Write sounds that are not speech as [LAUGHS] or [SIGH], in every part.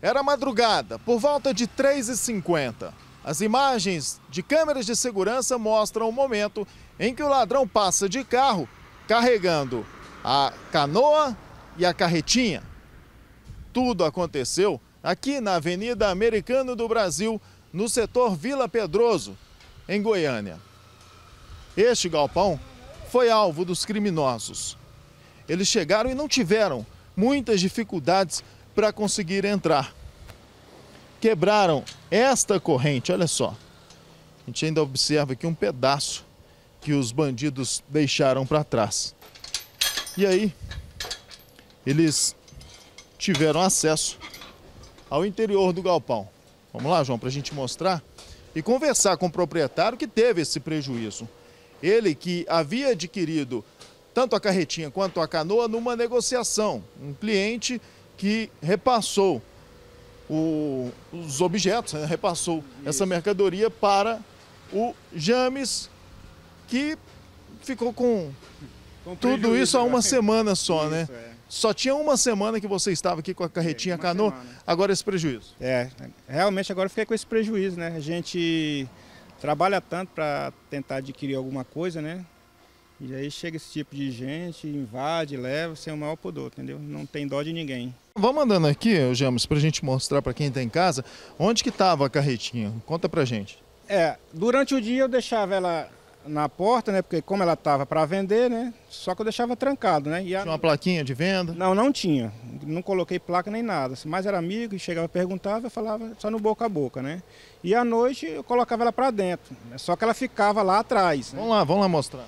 Era madrugada, por volta de 3h50. As imagens de câmeras de segurança mostram o momento em que o ladrão passa de carro carregando a canoa e a carretinha. Tudo aconteceu aqui na Avenida Americano do Brasil, no setor Vila Pedroso, em Goiânia. Este galpão foi alvo dos criminosos. Eles chegaram e não tiveram muitas dificuldades para conseguir entrar. Quebraram esta corrente, olha só. A gente ainda observa aqui um pedaço que os bandidos deixaram para trás. E aí, eles tiveram acesso ao interior do galpão. Vamos lá, João, para a gente mostrar e conversar com o proprietário que teve esse prejuízo. Ele que havia adquirido tanto a carretinha quanto a canoa numa negociação. Um cliente que repassou o, os objetos, né, repassou Isso. essa mercadoria para o James, que ficou com, com tudo isso há uma né? semana só, né? isso, né? É. Só tinha uma semana que você estava aqui com a carretinha é, canoa, agora esse prejuízo. É, realmente agora eu fiquei com esse prejuízo, né? A gente trabalha tanto para tentar adquirir alguma coisa, né? E aí chega esse tipo de gente, invade, leva, sem o maior pudor, entendeu? Não tem dó de ninguém. Vamos mandando aqui, James, para a gente mostrar para quem está em casa, onde que estava a carretinha? Conta para gente. É, durante o dia eu deixava ela na porta, né? Porque como ela estava para vender, né? Só que eu deixava trancado, né? E a... Tinha uma plaquinha de venda? Não, não tinha. Não coloquei placa nem nada. Assim, mas era amigo e chegava perguntava, eu falava só no boca a boca, né? E à noite eu colocava ela para dentro. Né? Só que ela ficava lá atrás. Né? Vamos lá, vamos lá mostrar.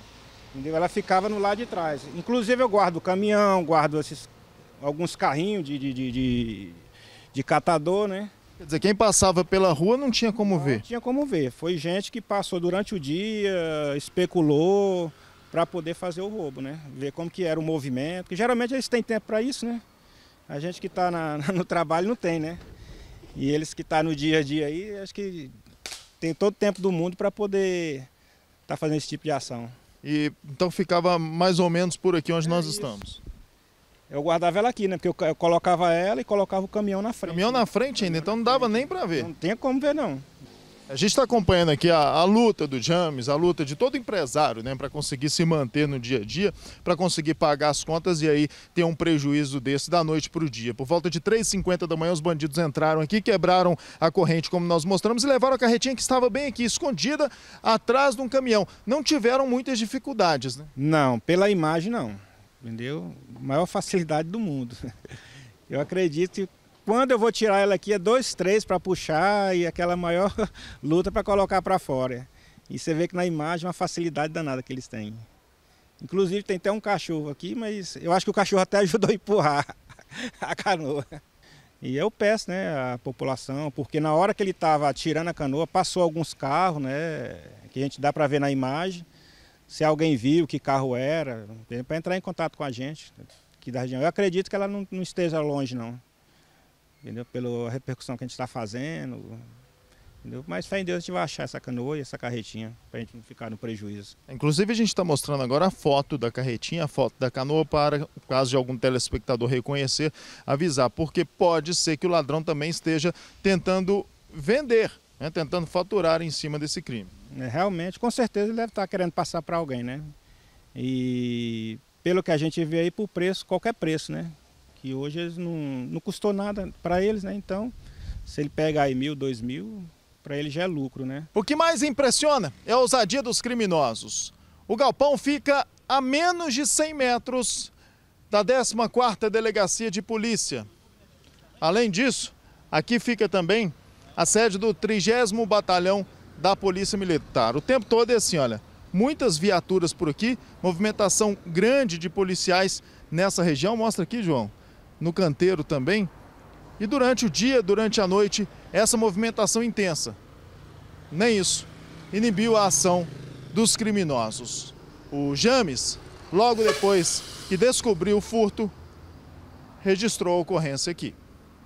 Entendeu? Ela ficava no lado de trás. Inclusive eu guardo o caminhão, guardo esses alguns carrinhos de, de, de, de, de catador, né? Quer dizer, quem passava pela rua não tinha como não ver? Não tinha como ver. Foi gente que passou durante o dia, especulou para poder fazer o roubo, né? Ver como que era o movimento, que geralmente eles têm tempo para isso, né? A gente que está [LAUGHS] no trabalho não tem, né? E eles que estão tá no dia a dia aí, acho que tem todo o tempo do mundo para poder estar tá fazendo esse tipo de ação. E então ficava mais ou menos por aqui onde é nós isso. estamos. Eu guardava ela aqui, né? Porque eu, colocava ela e colocava o caminhão na frente. Caminhão na né? frente ainda, então não dava nem para ver. Não tinha como ver, não. A gente está acompanhando aqui a, a, luta do James, a luta de todo empresário, né, para conseguir se manter no dia a dia, para conseguir pagar as contas e aí ter um prejuízo desse da noite para o dia. Por volta de 3h50 da manhã, os bandidos entraram aqui, quebraram a corrente, como nós mostramos, e levaram a carretinha que estava bem aqui, escondida atrás de um caminhão. Não tiveram muitas dificuldades, né? Não, pela imagem não entendeu? Maior facilidade do mundo. [LAUGHS] Eu acredito que quando eu vou tirar ela aqui é dois, três para puxar e aquela maior [LAUGHS] luta para colocar para fora. E você vê que na imagem é uma facilidade danada que eles têm. Inclusive tem até um cachorro aqui, mas eu acho que o cachorro até [LAUGHS] ajudou a empurrar a canoa. E eu peço, né, a população, porque na hora que ele estava tirando a canoa, passou alguns carros, né, que a gente dá para ver na imagem, se alguém viu que carro era, para entrar em contato com a gente aqui da região. Eu acredito que ela não, não esteja longe, não. Entendeu? Pela repercussão que a gente está fazendo. Entendeu? Mas fé em Deus a gente vai achar essa canoa e essa carretinha para a gente não ficar no prejuízo. Inclusive a gente está mostrando agora a foto da carretinha, a foto da canoa para, caso de algum telespectador reconhecer, avisar, porque pode ser que o ladrão também esteja tentando vender, né? tentando faturar em cima desse crime. É, realmente, com certeza ele deve estar querendo passar para alguém, né? E pelo que a gente vê aí, por preço, qualquer preço, né? Que hoje eles não, não custou nada para eles, né? Então, se ele pega aí mil, dois mil, para ele já é lucro, né? O que mais impressiona é a ousadia dos criminosos. O galpão fica a menos de 100 metros da 14ª Delegacia de Polícia. Além disso, aqui fica também a sede do 30 Batalhão da Polícia Militar. O tempo todo é assim, olha, muitas viaturas por aqui, movimentação grande de policiais nessa região. Mostra aqui, João, no canteiro também. E durante o dia, durante a noite, essa movimentação intensa. Nem isso inibiu a ação dos criminosos. O James, logo depois que descobriu o furto, registrou a ocorrência aqui.